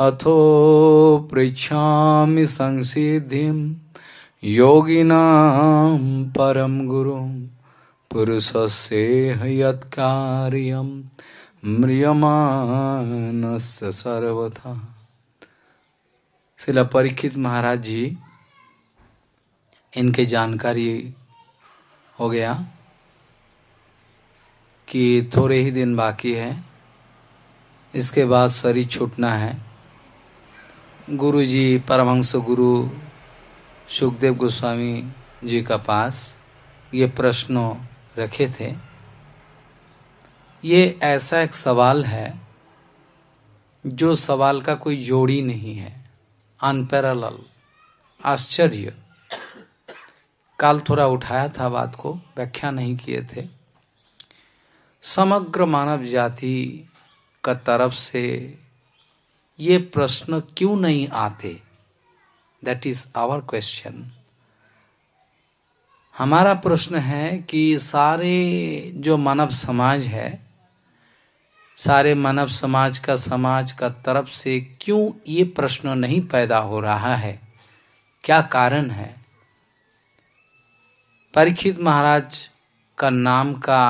अथो पृछा संसिधि योगिना परम गुरु पुरुष से सर्वथा शिला परीक्षित महाराज जी इनके जानकारी हो गया कि थोड़े ही दिन बाकी है इसके बाद शरीर छूटना है गुरु जी परमहंस गुरु सुखदेव गोस्वामी जी का पास ये प्रश्नों रखे थे ये ऐसा एक सवाल है जो सवाल का कोई जोड़ी नहीं है अनपैरल आश्चर्य काल थोड़ा उठाया था बात को व्याख्या नहीं किए थे समग्र मानव जाति का तरफ से ये प्रश्न क्यों नहीं आते दैट इज आवर क्वेश्चन हमारा प्रश्न है कि सारे जो मानव समाज है सारे मानव समाज का समाज का तरफ से क्यों ये प्रश्न नहीं पैदा हो रहा है क्या कारण है परीक्षित महाराज का नाम का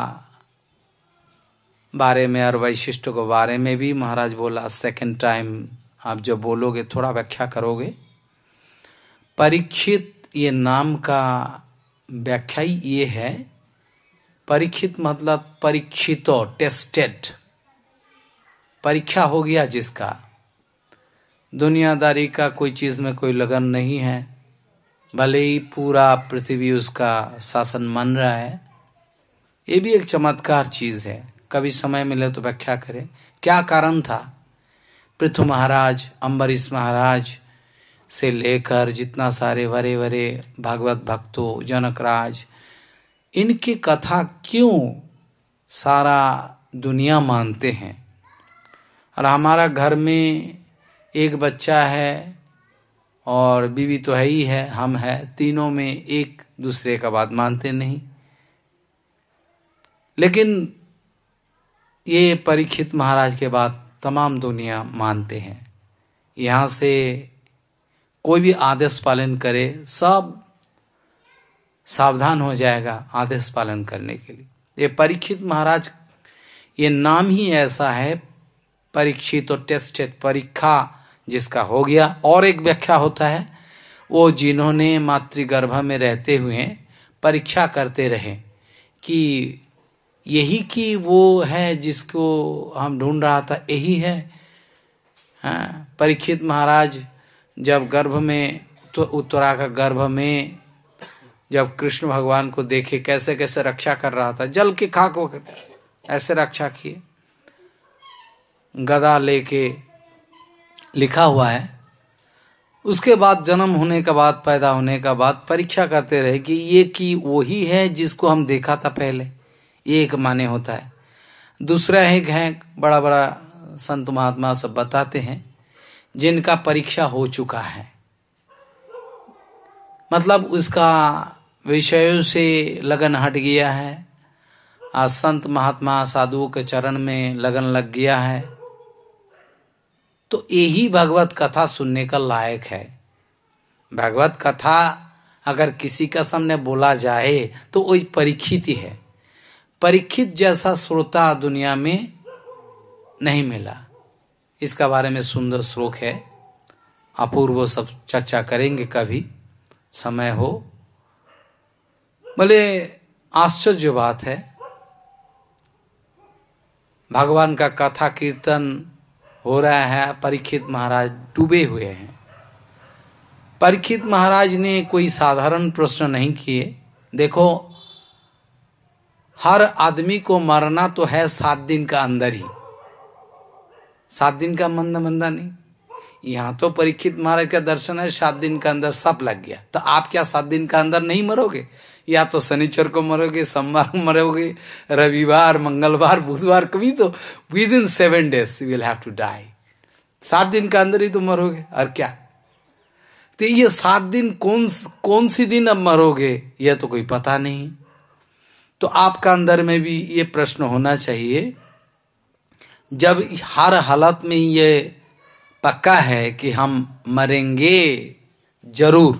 बारे में और वैशिष्ट के बारे में भी महाराज बोला सेकंड टाइम आप जब बोलोगे थोड़ा व्याख्या करोगे परीक्षित ये नाम का व्याख्या ये है परीक्षित मतलब परीक्षितो टेस्टेड परीक्षा हो गया जिसका दुनियादारी का कोई चीज़ में कोई लगन नहीं है भले ही पूरा पृथ्वी उसका शासन मन रहा है ये भी एक चमत्कार चीज़ है कभी समय मिले तो व्याख्या करें क्या कारण था पृथु महाराज अम्बरीश महाराज से लेकर जितना सारे वरे वरे भागवत भक्तों जनकराज इनकी कथा क्यों सारा दुनिया मानते हैं और हमारा घर में एक बच्चा है और बीवी तो है ही है हम है तीनों में एक दूसरे का बात मानते नहीं लेकिन ये परीक्षित महाराज के बाद तमाम दुनिया मानते हैं यहाँ से कोई भी आदेश पालन करे सब सावधान हो जाएगा आदेश पालन करने के लिए ये परीक्षित महाराज ये नाम ही ऐसा है परीक्षित और टेस्टेड परीक्षा जिसका हो गया और एक व्याख्या होता है वो जिन्होंने मातृगर्भ में रहते हुए परीक्षा करते रहे कि यही कि वो है जिसको हम ढूंढ रहा था यही है हाँ परीक्षित महाराज जब गर्भ में तो उत्तरा का गर्भ में जब कृष्ण भगवान को देखे कैसे कैसे रक्षा कर रहा था जल के खाक वो ऐसे रक्षा किए गदा लेके लिखा हुआ है उसके बाद जन्म होने का बाद पैदा होने का बाद परीक्षा करते रहे कि ये कि वही है जिसको हम देखा था पहले ये एक माने होता है दूसरा एक है बड़ा बड़ा संत महात्मा सब बताते हैं जिनका परीक्षा हो चुका है मतलब उसका विषयों से लगन हट गया है आज संत महात्मा साधुओं के चरण में लगन लग गया है तो यही भगवत कथा सुनने का लायक है भगवत कथा अगर किसी का सामने बोला जाए तो वो परीक्षित ही है परीक्षित जैसा श्रोता दुनिया में नहीं मिला इसका बारे में सुंदर श्लोक है अपूर्व सब चर्चा करेंगे कभी समय हो बोले आश्चर्य बात है भगवान का कथा कीर्तन हो रहा है परीक्षित महाराज डूबे हुए हैं परीक्षित महाराज ने कोई साधारण प्रश्न नहीं किए देखो हर आदमी को मरना तो है सात दिन का अंदर ही सात दिन का मंदा मंदा नहीं यहां तो परीक्षित महाराज का दर्शन है सात दिन का अंदर सब लग गया तो आप क्या सात दिन का अंदर नहीं मरोगे या तो शनिचर को मरोगे सोमवार को मरोगे रविवार मंगलवार बुधवार कभी तो within seven days will have to die सात दिन का अंदर ही तो मरोगे और क्या तो ये सात दिन कौन कौन सी दिन अब मरोगे यह तो कोई पता नहीं तो आपका अंदर में भी ये प्रश्न होना चाहिए जब हर हालत में ये पक्का है कि हम मरेंगे जरूर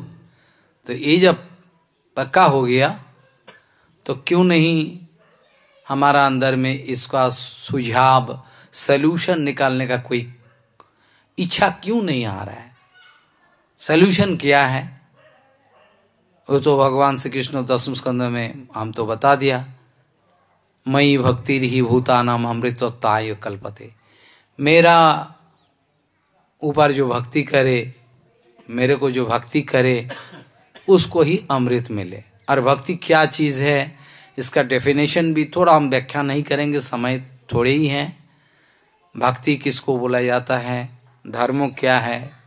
तो ये जब पक्का हो गया तो क्यों नहीं हमारा अंदर में इसका सुझाव सल्यूशन निकालने का कोई इच्छा क्यों नहीं आ रहा है सल्यूशन क्या है वो तो भगवान श्री कृष्ण दसम स्कंद में हम तो बता दिया मई भक्ति अमृत भूतानाम अमृतोत्ताय कल्पते मेरा ऊपर जो भक्ति करे मेरे को जो भक्ति करे उसको ही अमृत मिले और भक्ति क्या चीज़ है इसका डेफिनेशन भी थोड़ा हम व्याख्या नहीं करेंगे समय थोड़े ही हैं भक्ति किसको बोला जाता है धर्म क्या है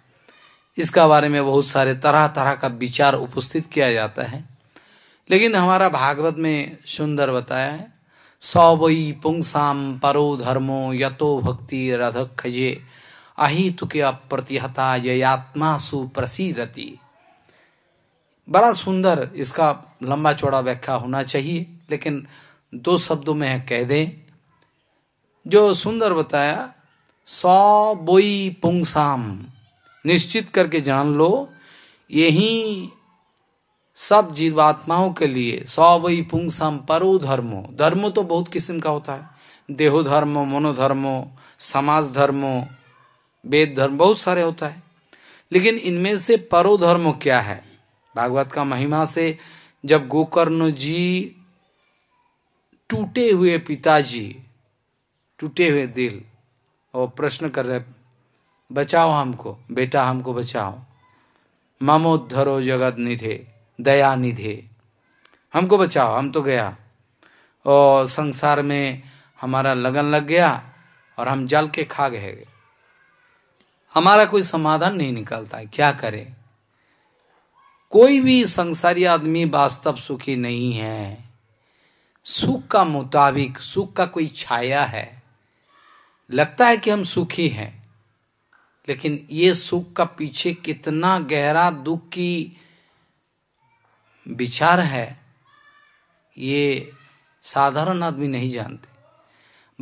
इसका बारे में बहुत सारे तरह तरह का विचार उपस्थित किया जाता है लेकिन हमारा भागवत में सुंदर बताया है सौ वई पुंगसाम परो धर्मो यतो भक्ति रधक खजे अहितु के अप्रतिहता यत्मा सुप्रसिदति बड़ा सुंदर इसका लंबा चौड़ा व्याख्या होना चाहिए लेकिन दो शब्दों में कह दे जो सुंदर बताया सौ बोई पुंगसाम निश्चित करके जान लो यही सब जीवात्माओं के लिए सौ वही पुंसम परो धर्मो धर्म तो बहुत किस्म का होता है देहो धर्म मनोधर्मो समाज धर्मो वेद धर्म बहुत सारे होता है लेकिन इनमें से परो धर्म क्या है भागवत का महिमा से जब गोकर्ण जी टूटे हुए पिताजी टूटे हुए दिल और प्रश्न कर रहे बचाओ हमको बेटा हमको बचाओ ममोद्धरो जगत निधे दया निधे हमको बचाओ हम तो गया और संसार में हमारा लगन लग गया और हम जल के खा गए हमारा कोई समाधान नहीं निकलता है क्या करें कोई भी संसारी आदमी वास्तव सुखी नहीं है सुख का मुताबिक सुख का कोई छाया है लगता है कि हम सुखी हैं लेकिन ये सुख का पीछे कितना गहरा दुख की विचार है ये साधारण आदमी नहीं जानते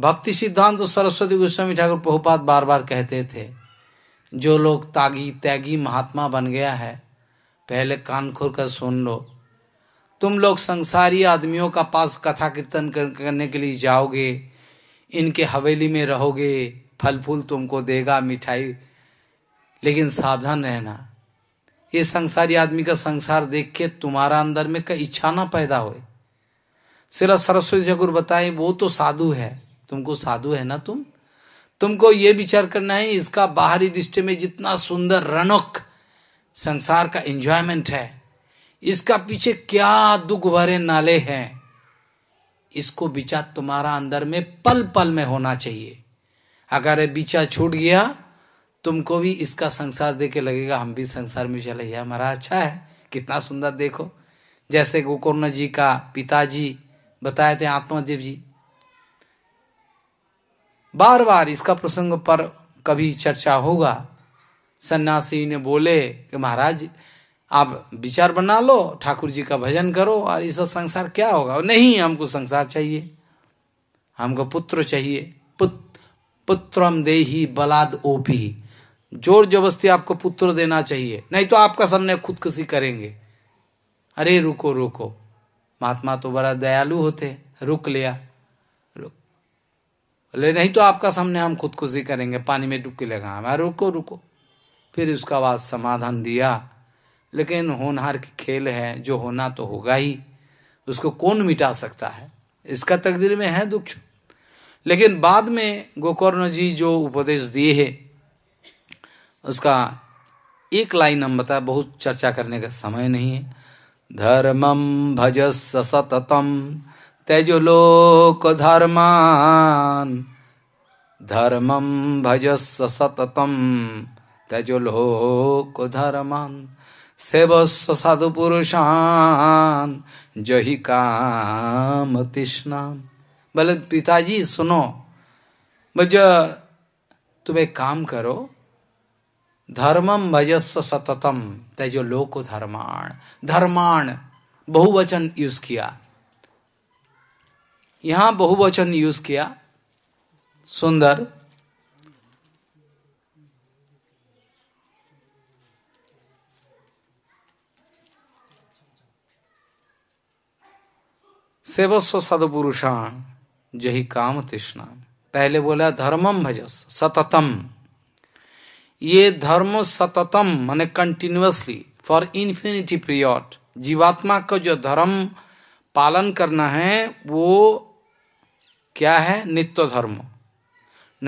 भक्ति सिद्धांत तो सरस्वती गोस्वामी ठाकुर बहुपात बार बार कहते थे जो लोग तागी त्यागी महात्मा बन गया है पहले कान खोल कर सुन लो तुम लोग संसारी आदमियों का पास कथा कीर्तन करने के लिए जाओगे इनके हवेली में रहोगे फल फूल तुमको देगा मिठाई लेकिन सावधान रहना ये संसारी आदमी का संसार देख के तुम्हारा अंदर में का इच्छा ना पैदा हो सिर्फ सरस्वती ठाकुर बताए वो तो साधु है तुमको साधु है ना तुम तुमको ये विचार करना है इसका बाहरी दृष्टि में जितना सुंदर रनक संसार का एंजॉयमेंट है इसका पीछे क्या दुख भरे नाले हैं इसको विचार तुम्हारा अंदर में पल पल में होना चाहिए अगर ये विचार छूट गया तुमको भी इसका संसार दे के लगेगा हम भी संसार में चले यह हमारा अच्छा है कितना सुंदर देखो जैसे गोकर्ण जी का पिताजी बताए थे आत्मादेव जी बार बार इसका प्रसंग पर कभी चर्चा होगा सन्यासी ने बोले कि महाराज आप विचार बना लो ठाकुर जी का भजन करो और इस संसार क्या होगा नहीं हमको संसार चाहिए हमको पुत्र चाहिए पुत्र पुत्रम देही बलाद ओपी जोर जबरस्ती आपको पुत्र देना चाहिए नहीं तो आपका सामने खुदकुशी करेंगे अरे रुको रुको महात्मा तो बड़ा दयालु होते रुक लिया रुक बोले नहीं तो आपका सामने हम खुदकुशी करेंगे पानी में डुबके लगा हमें रुको रुको फिर उसका बाद समाधान दिया लेकिन होनहार की खेल है जो होना तो होगा ही उसको कौन मिटा सकता है इसका तकदीर में है दुख लेकिन बाद में गोकर्ण जी जो उपदेश दिए हैं उसका एक लाइन हम बताए बहुत चर्चा करने का समय नहीं है धर्मम भजस सततम तेजो लोक धर्मान धर्मम भजस सततम तेजो लोक धर्मान सेवस्व साधु पुरुषान जही काम तिष्णाम बोले पिताजी सुनो बज तुम एक काम करो धर्मम भजस्व सततम तेजो लोक धर्माण धर्माण बहुवचन यूज किया यहां बहुवचन यूज किया सुंदर सेवस्व सदपुरुषाण जही काम तृष्णा पहले बोला धर्मम भजस सततम ये धर्म सततम माने कंटिन्यूसली फॉर इन्फिनिटी पीरियड जीवात्मा का जो धर्म पालन करना है वो क्या है नित्य धर्म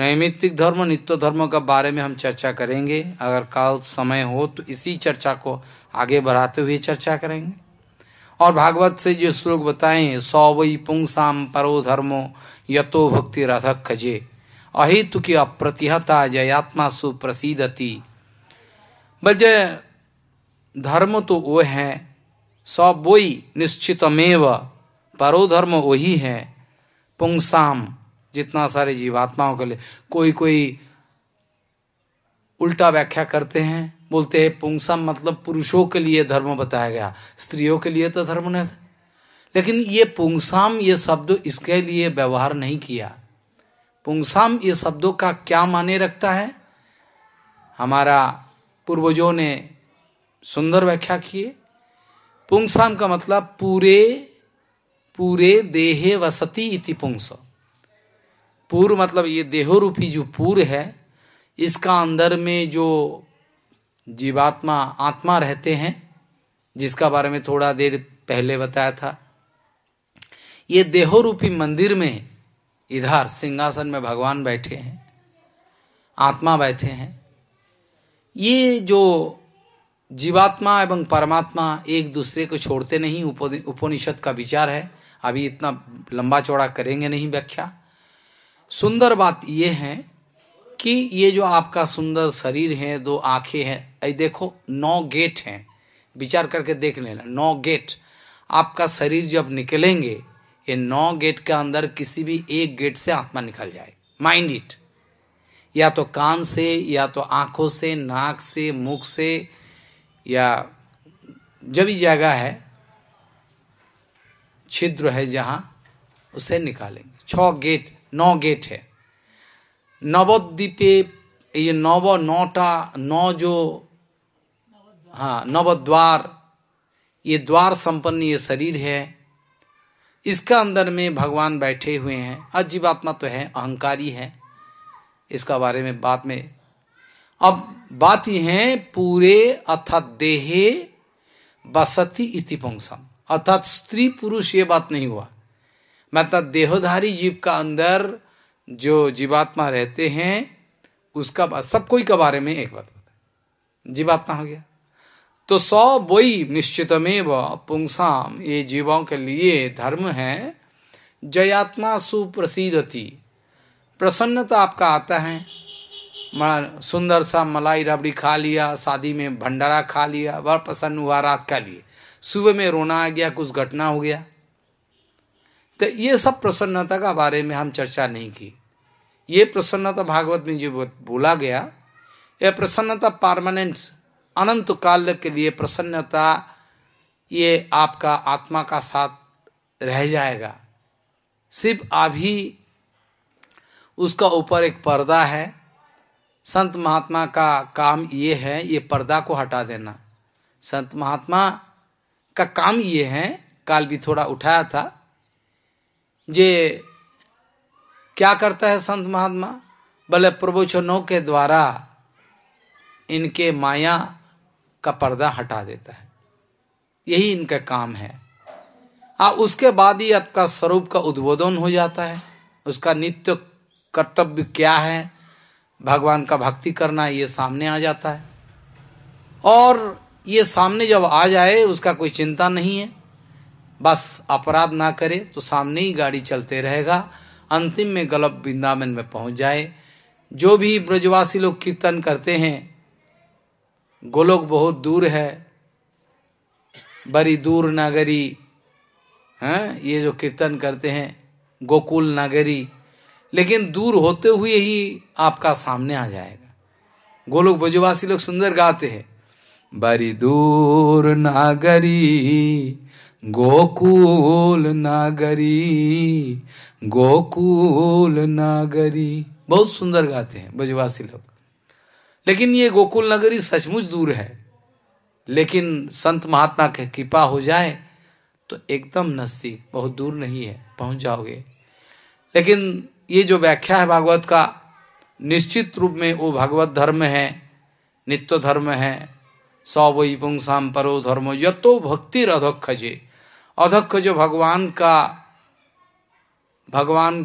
नैमित्तिक धर्म नित्य धर्म के बारे में हम चर्चा करेंगे अगर काल समय हो तो इसी चर्चा को आगे बढ़ाते हुए चर्चा करेंगे और भागवत से जो श्लोक बताएं सौ वही पुंसाम परो धर्मो यथो भक्ति राधक खजे अहेतु की अप्रतिहता जयात्मा सुप्रसिद्धति बज धर्म तो वो है सब वही निश्चितमेव परो धर्म वही है पुंगसाम जितना सारे जीवात्माओं के लिए कोई कोई उल्टा व्याख्या करते हैं बोलते हैं पुंगसाम मतलब पुरुषों के लिए धर्म बताया गया स्त्रियों के लिए तो धर्म नहीं था लेकिन ये पुंगसाम ये शब्द इसके लिए व्यवहार नहीं किया पुंगसाम ये शब्दों का क्या माने रखता है हमारा पूर्वजों ने सुंदर व्याख्या किए पुंगसाम का मतलब पूरे पूरे देहे वसती इति पुंगस पूर्व मतलब ये देहो रूपी जो पूर है इसका अंदर में जो जीवात्मा आत्मा रहते हैं जिसका बारे में थोड़ा देर पहले बताया था ये देहो रूपी मंदिर में इधर सिंहासन में भगवान बैठे हैं आत्मा बैठे हैं ये जो जीवात्मा एवं परमात्मा एक दूसरे को छोड़ते नहीं उपनिषद का विचार है अभी इतना लंबा चौड़ा करेंगे नहीं व्याख्या सुंदर बात ये है कि ये जो आपका सुंदर शरीर है दो आंखें हैं ये देखो नौ गेट हैं विचार करके देख लेना नौ गेट आपका शरीर जब निकलेंगे ये नौ गेट के अंदर किसी भी एक गेट से आत्मा निकल जाए माइंड इट या तो कान से या तो आंखों से नाक से मुख से या जब भी जगह है छिद्र है जहां उसे निकालेंगे छ गेट नौ गेट है नवद्वीपे ये नव नौटा नौ जो हाँ नवद्वार ये द्वार संपन्न ये शरीर है इसका अंदर में भगवान बैठे हुए हैं अजीवात्मा तो है अहंकारी है इसका बारे में बात में अब बात ये है पूरे अर्थात देहे बसती इति पुंसम अर्थात स्त्री पुरुष ये बात नहीं हुआ मतलब देहोधारी जीव का अंदर जो जीवात्मा रहते हैं उसका सब कोई के बारे में एक बात बता जीवात्मा हो गया तो सौ वही निश्चितमेव पुंसाम ये जीवों के लिए धर्म है जयात्मा सुप्रसिद्धति प्रसन्नता आपका आता है सुंदर सा मलाई रबड़ी खा लिया शादी में भंडारा खा लिया बड़ा प्रसन्न हुआ रात का लिए सुबह में रोना आ गया कुछ घटना हो गया तो ये सब प्रसन्नता का बारे में हम चर्चा नहीं की ये प्रसन्नता भागवत में जो बोला गया यह प्रसन्नता परमानेंट अनंत काल के लिए प्रसन्नता ये आपका आत्मा का साथ रह जाएगा सिर्फ अभी उसका ऊपर एक पर्दा है संत महात्मा का काम ये है ये पर्दा को हटा देना संत महात्मा का काम ये है काल भी थोड़ा उठाया था जे क्या करता है संत महात्मा भले प्रभुचनों के द्वारा इनके माया का पर्दा हटा देता है यही इनका काम है आ हाँ, उसके बाद ही आपका स्वरूप का उद्बोधन हो जाता है उसका नित्य कर्तव्य क्या है भगवान का भक्ति करना ये सामने आ जाता है और ये सामने जब आ जाए उसका कोई चिंता नहीं है बस अपराध ना करे तो सामने ही गाड़ी चलते रहेगा अंतिम में गलत वृंदावन में पहुंच जाए जो भी ब्रजवासी लोग कीर्तन करते हैं गोलोक बहुत दूर है बड़ी दूर नागरी हैं हाँ, ये जो कीर्तन करते हैं गोकुल नागरी लेकिन दूर होते हुए ही आपका सामने आ जाएगा गोलोक ब्रजवासी लोग सुंदर गाते हैं बड़ी दूर नागरी गोकुल नागरी गोकुल नागरी बहुत सुंदर गाते हैं बजवासी लोग लेकिन ये गोकुल नगरी सचमुच दूर है लेकिन संत महात्मा की कृपा हो जाए तो एकदम नजदीक बहुत दूर नहीं है पहुंच जाओगे लेकिन ये जो व्याख्या है भागवत का निश्चित रूप में वो भागवत धर्म है नित्य धर्म है सौ वही पुंसाम परो धर्मो यतो भक्तिर जे अधक्ष जो भगवान का भगवान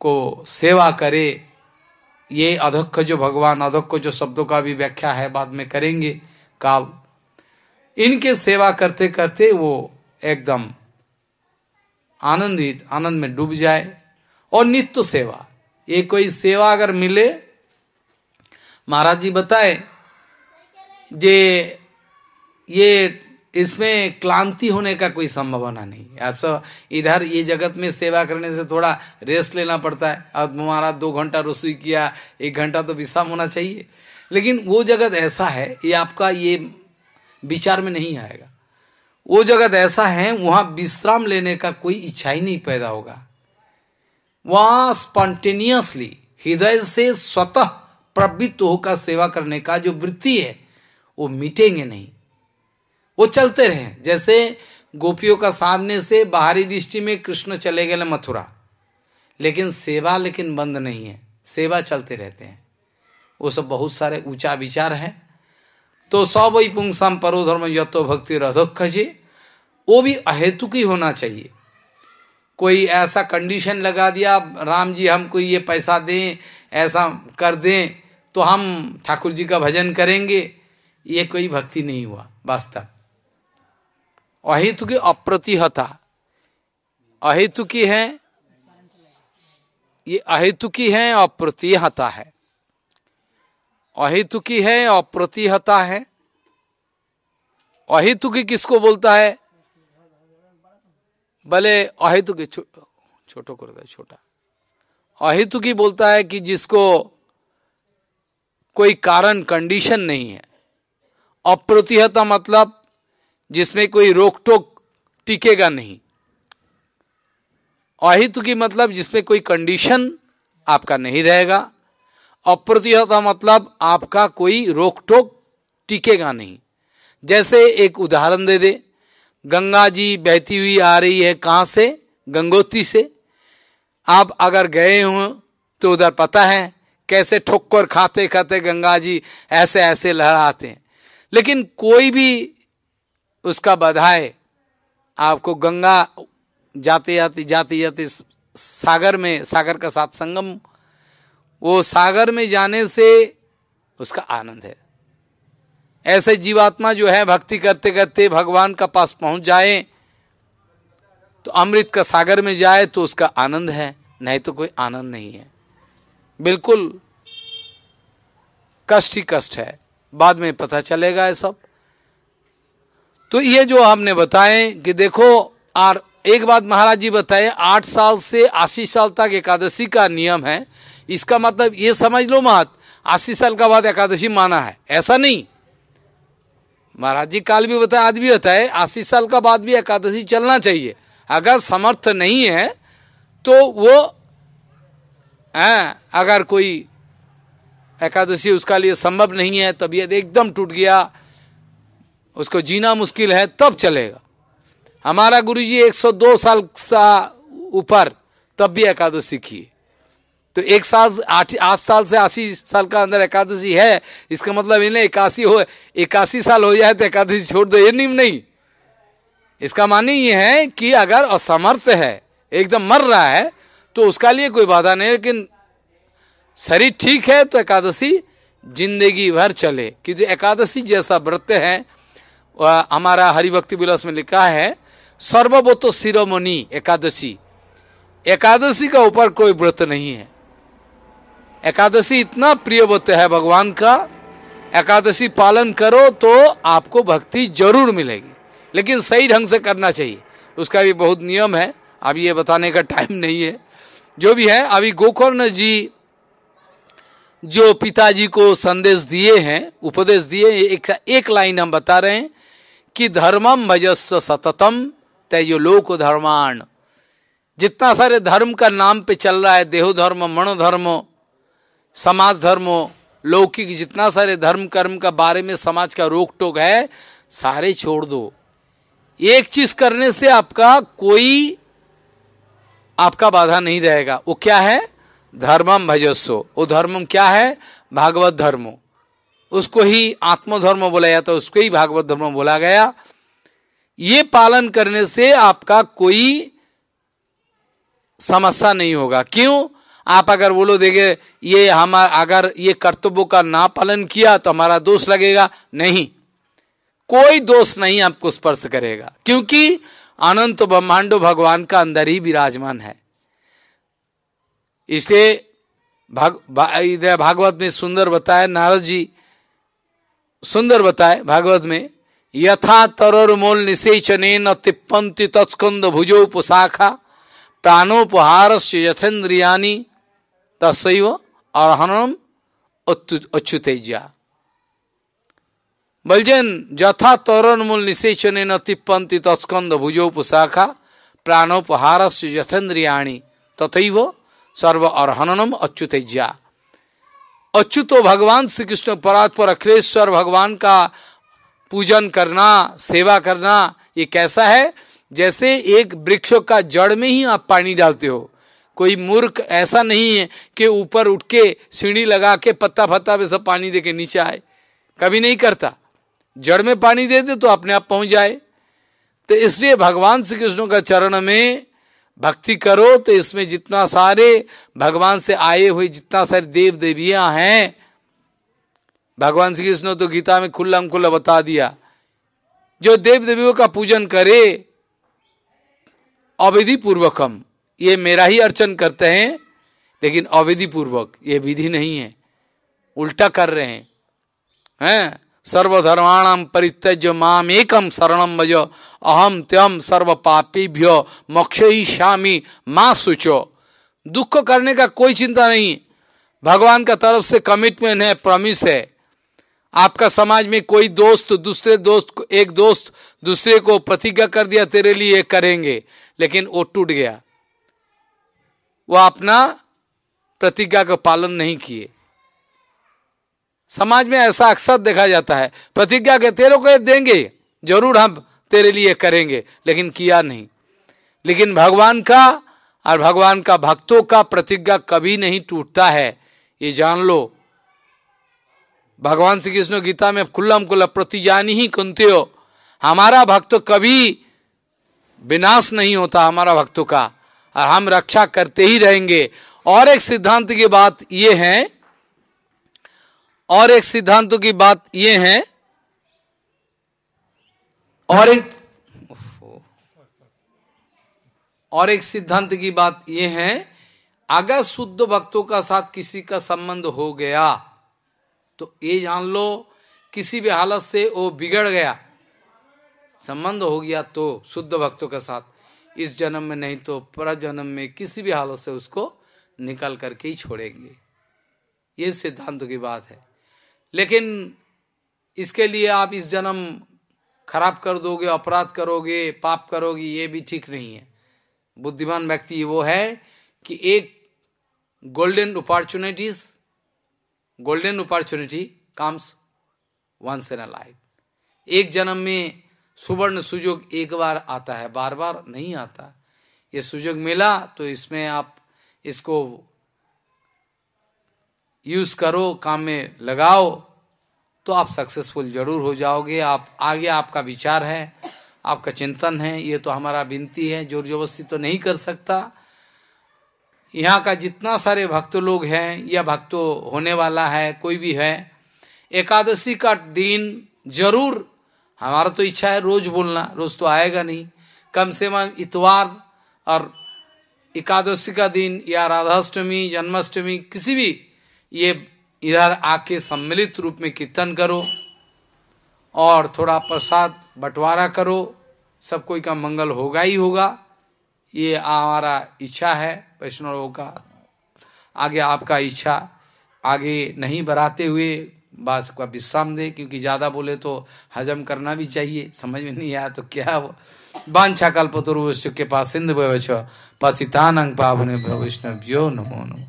को सेवा करे ये अधोक्ष जो भगवान अधोक्ष जो शब्दों का भी व्याख्या है बाद में करेंगे काल इनके सेवा करते करते वो एकदम आनंदित आनंद में डूब जाए और नित्य सेवा ये कोई सेवा अगर मिले महाराज जी बताए जे ये इसमें क्लांति होने का कोई संभावना नहीं आप सब इधर ये जगत में सेवा करने से थोड़ा रेस्ट लेना पड़ता है अब तुम्हारा दो घंटा रसोई किया एक घंटा तो विश्राम होना चाहिए लेकिन वो जगत ऐसा है ये आपका ये विचार में नहीं आएगा वो जगत ऐसा है वहां विश्राम लेने का कोई इच्छा ही नहीं पैदा होगा वहां स्पॉन्टेनियसली हृदय से स्वतः प्रवृत्त होकर सेवा करने का जो वृत्ति है वो मिटेंगे नहीं वो चलते रहे जैसे गोपियों का सामने से बाहरी दृष्टि में कृष्ण चले गए मथुरा लेकिन सेवा लेकिन बंद नहीं है सेवा चलते रहते हैं वो सब बहुत सारे ऊंचा विचार है तो सौ वही पुंगसाम परोधर्म यो भक्ति रधोख जी वो भी अहेतुक ही होना चाहिए कोई ऐसा कंडीशन लगा दिया राम जी हमको ये पैसा दें ऐसा कर दें तो हम ठाकुर जी का भजन करेंगे ये कोई भक्ति नहीं हुआ वास्तव अहेतु की अप्रतिहता अहेतु की है ये अहेतु की है अप्रतिहता है अहेतु की है अप्रतिहता है अहेतु की किसको बोलता है भले अहेतु की छोटो कर दे छोटा अहेतु की बोलता है कि जिसको कोई कारण कंडीशन नहीं है अप्रतिहता मतलब जिसमें कोई रोक टोक टिकेगा नहीं अहितु की मतलब जिसमें कोई कंडीशन आपका नहीं रहेगा अप्रतिहता मतलब आपका कोई रोक टोक टिकेगा नहीं जैसे एक उदाहरण दे दे गंगा जी बहती हुई आ रही है कहाँ से गंगोत्री से आप अगर गए हो तो उधर पता है कैसे ठोकर खाते खाते गंगा जी ऐसे ऐसे लहराते हैं लेकिन कोई भी उसका बधाए आपको गंगा जाते जाते जाते जाते सागर में सागर का साथ संगम वो सागर में जाने से उसका आनंद है ऐसे जीवात्मा जो है भक्ति करते करते भगवान का पास पहुंच जाए तो अमृत का सागर में जाए तो उसका आनंद है नहीं तो कोई आनंद नहीं है बिल्कुल कष्ट ही कष्ट है बाद में पता चलेगा ये सब तो ये जो हमने बताए कि देखो और एक बात महाराज जी बताए आठ साल से अस्सी साल तक एकादशी का नियम है इसका मतलब ये समझ लो महत अस्सी साल का बाद एकादशी माना है ऐसा नहीं महाराज जी काल भी बताए आज भी बताए अस्सी साल का बाद भी एकादशी चलना चाहिए अगर समर्थ नहीं है तो वो है अगर कोई एकादशी उसका लिए संभव नहीं है तबीयत एकदम टूट गया उसको जीना मुश्किल है तब चलेगा हमारा गुरुजी 102 साल सा ऊपर तब भी एकादशी की तो एक साल आठ आठ साल से अस्सी साल का अंदर एकादशी है इसका मतलब इन्हें इक्यासी हो इक्यासी साल हो जाए तो एकादशी छोड़ दो ये नियम नहीं इसका माने ये है कि अगर असमर्थ है एकदम मर रहा है तो उसका लिए कोई बाधा नहीं लेकिन शरीर ठीक है तो एकादशी जिंदगी भर चले क्योंकि एकादशी जैसा व्रत है हमारा हरिभक्ति विलास में लिखा है सर्वभत शिरोमणि एकादशी एकादशी का ऊपर कोई व्रत नहीं है एकादशी इतना प्रिय व्रत है भगवान का एकादशी पालन करो तो आपको भक्ति जरूर मिलेगी लेकिन सही ढंग से करना चाहिए उसका भी बहुत नियम है अभी ये बताने का टाइम नहीं है जो भी है अभी गोकर्ण जी जो पिताजी को संदेश दिए हैं उपदेश दिए एक एक लाइन हम बता रहे हैं कि धर्मम भजस्व सततम लोक धर्मान जितना सारे धर्म का नाम पे चल रहा है देहो धर्म धर्म समाज धर्म लौकिक जितना सारे धर्म कर्म का बारे में समाज का रोक टोक है सारे छोड़ दो एक चीज करने से आपका कोई आपका बाधा नहीं रहेगा वो क्या है धर्मम भजस्व वो धर्मम क्या है भागवत धर्मो उसको ही आत्मधर्म बोला जाता है उसको ही भागवत धर्म बोला गया ये पालन करने से आपका कोई समस्या नहीं होगा क्यों आप अगर बोलो देखे ये हम अगर ये कर्तव्यों का ना पालन किया तो हमारा दोष लगेगा नहीं कोई दोष नहीं आपको स्पर्श करेगा क्योंकि अनंत ब्रह्मांडो भगवान का अंदर ही विराजमान है इसलिए भाग भा, भागवत में सुंदर बताया नारद जी सुंदर बताए भागवत में यथा तरर मोल निषेचन न तिप्पन्ति तत्स्कंद भुजोपशाखा प्राणोपहार से यथेन्द्रियाणी तस्व अरहणम अच्युतेज्या बलजन यथा तरण मूल निषेचन न तिप्पन्ति तत्स्कंद भुजोपशाखा प्राणोपहार से यथेन्द्रियाणी तथैव सर्व अरहनम अच्युतेज्या अच्युतो भगवान श्री कृष्ण परात्पर अखिलेश्वर भगवान का पूजन करना सेवा करना ये कैसा है जैसे एक वृक्ष का जड़ में ही आप पानी डालते हो कोई मूर्ख ऐसा नहीं है कि ऊपर उठ के सीढ़ी लगा के पत्ता फत्ता पे सब पानी दे के नीचे आए कभी नहीं करता जड़ में पानी दे दे तो अपने आप पहुंच जाए तो इसलिए भगवान श्री कृष्ण का चरण में भक्ति करो तो इसमें जितना सारे भगवान से आए हुए जितना सारे देव देवियां हैं भगवान श्री कृष्ण तो गीता में खुल्ला खुल्ला बता दिया जो देव देवियों का पूजन करे अविधि पूर्वकम ये मेरा ही अर्चन करते हैं लेकिन अविधि पूर्वक ये विधि नहीं है उल्टा कर रहे हैं हैं सर्वधर्माण परित्यज्य माम एकम शरणम भज अहम त्यम सर्व पापीभ्यो मोक्ष ही श्यामी माँ सोचो दुख करने का कोई चिंता नहीं भगवान का तरफ से कमिटमेंट है प्रॉमिस है आपका समाज में कोई दोस्त दूसरे दोस्त एक दोस्त दूसरे को प्रतिज्ञा कर दिया तेरे लिए करेंगे लेकिन वो टूट गया वो अपना प्रतिज्ञा का पालन नहीं किए समाज में ऐसा अक्सर देखा जाता है प्रतिज्ञा के तेरे को देंगे जरूर हम तेरे लिए करेंगे लेकिन किया नहीं लेकिन भगवान का और भगवान का भक्तों का प्रतिज्ञा कभी नहीं टूटता है ये जान लो भगवान श्री कृष्ण गीता में खुल्लम खुल्ला प्रतिजानी ही कुंते हो हमारा भक्त कभी विनाश नहीं होता हमारा भक्तों का और हम रक्षा करते ही रहेंगे और एक सिद्धांत की बात ये है और एक सिद्धांतों की बात ये है और एक और एक सिद्धांत की बात ये है अगर शुद्ध भक्तों का साथ किसी का संबंध हो गया तो ये जान लो किसी भी हालत से वो बिगड़ गया संबंध हो गया तो शुद्ध भक्तों के साथ इस जन्म में नहीं तो पर जन्म में किसी भी हालत से उसको निकल करके ही छोड़ेंगे ये सिद्धांत की बात है लेकिन इसके लिए आप इस जन्म खराब कर दोगे अपराध करोगे पाप करोगे ये भी ठीक नहीं है बुद्धिमान व्यक्ति वो है कि एक golden opportunities golden opportunity comes once in a life एक जन्म में सुवर्ण सुजोग एक बार आता है बार बार नहीं आता ये सुजोग मिला तो इसमें आप इसको यूज करो काम में लगाओ तो आप सक्सेसफुल जरूर हो जाओगे आप आगे आपका विचार है आपका चिंतन है ये तो हमारा विनती है जोर जबरस्ती तो नहीं कर सकता यहाँ का जितना सारे भक्त लोग हैं या भक्त होने वाला है कोई भी है एकादशी का दिन जरूर हमारा तो इच्छा है रोज बोलना रोज तो आएगा नहीं कम से कम इतवार और एकादशी का दिन या राधाष्टमी जन्माष्टमी किसी भी ये इधर आके सम्मिलित रूप में कीर्तन करो और थोड़ा प्रसाद बंटवारा करो सब कोई का मंगल होगा ही होगा ये हमारा इच्छा है वैष्णव का आगे आपका इच्छा आगे नहीं बढ़ाते हुए बस का विश्राम दे क्योंकि ज़्यादा बोले तो हजम करना भी चाहिए समझ में नहीं आया तो क्या वो बांछा कल्पतरु के पास सिंध भविष्य पतितान पावने भविष्णव जो नमो नमो